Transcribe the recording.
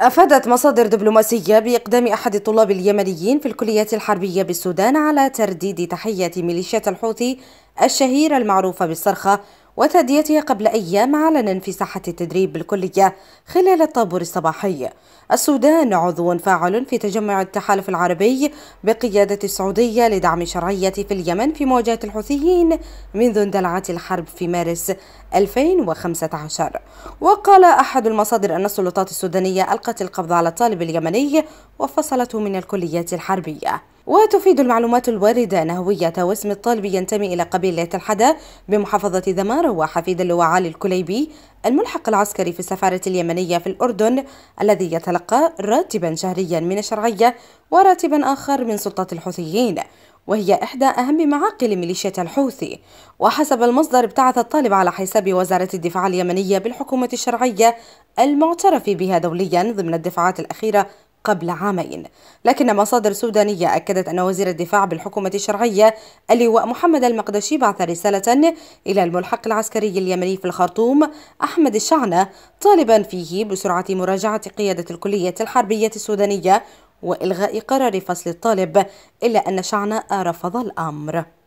أفادت مصادر دبلوماسية بإقدام أحد الطلاب اليمنيين في الكلية الحربية بالسودان على ترديد تحية ميليشيات الحوثي الشهيرة المعروفة بالصرخة وتأديتها قبل أيام علنا في ساحة التدريب بالكلية خلال الطابور الصباحي السودان عضو فاعل في تجمع التحالف العربي بقيادة السعودية لدعم شرعية في اليمن في مواجهة الحوثيين منذ اندلعت الحرب في مارس 2015 وقال أحد المصادر أن السلطات السودانية ألقت القبض على الطالب اليمني وفصلته من الكليات الحربية وتفيد المعلومات الواردة أن هوية واسم الطالب ينتمي إلى قبيلة الحدا بمحافظة دمار وحفيد اللواء علي الكليبي الملحق العسكري في السفارة اليمنية في الأردن الذي يتلقى راتبا شهريا من الشرعية وراتبا آخر من سلطة الحوثيين وهي إحدى أهم معاقل ميليشيا الحوثي وحسب المصدر ابتعث الطالب على حساب وزارة الدفاع اليمنية بالحكومة الشرعية المعترف بها دوليا ضمن الدفعات الأخيرة قبل عامين لكن مصادر سودانية أكدت أن وزير الدفاع بالحكومة الشرعية اللواء محمد المقدشي بعث رسالة إلى الملحق العسكري اليمني في الخرطوم أحمد الشعنة طالبا فيه بسرعة مراجعة قيادة الكلية الحربية السودانية وإلغاء قرار فصل الطالب إلا أن شعنة رفض الأمر